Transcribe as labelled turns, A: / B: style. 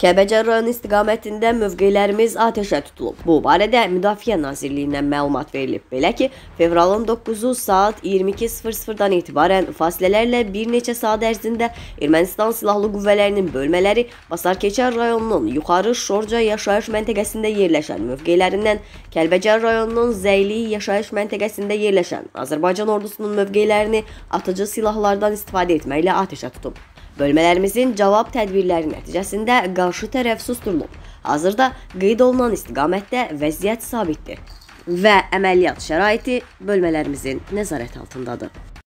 A: Kəlbəcər rayonu istiqamətində mövqelərimiz atəşə tutulub. Bu barədə Müdafiə Nazirliyindən məlumat verilib. Belə ki, fevralın 9-u saat 22:00-dan etibarən fasilələrlə bir neçə saat ərzində Ermənistan silahlı qüvvələrinin bölmələri Basarkeçər rayonunun Yuxarı Şorca yaşayış məntəqəsində yerləşən mövqelərindən Kəlbəcər rayonunun Zəyli yaşayış məntəqəsində yerləşən Azərbaycan ordusunun mövqelərini atıcı silahlardan istifadə etməklə atəşə tutub. Bölmələrimizin cavab tədbirləri nəticəsində qarşı tərəf susturulub. Hazırda qeyd olunan istiqamətdə vəziyyət sabitdir və əməliyyat şəraiti bölmələrimizin nəzarət altındadır.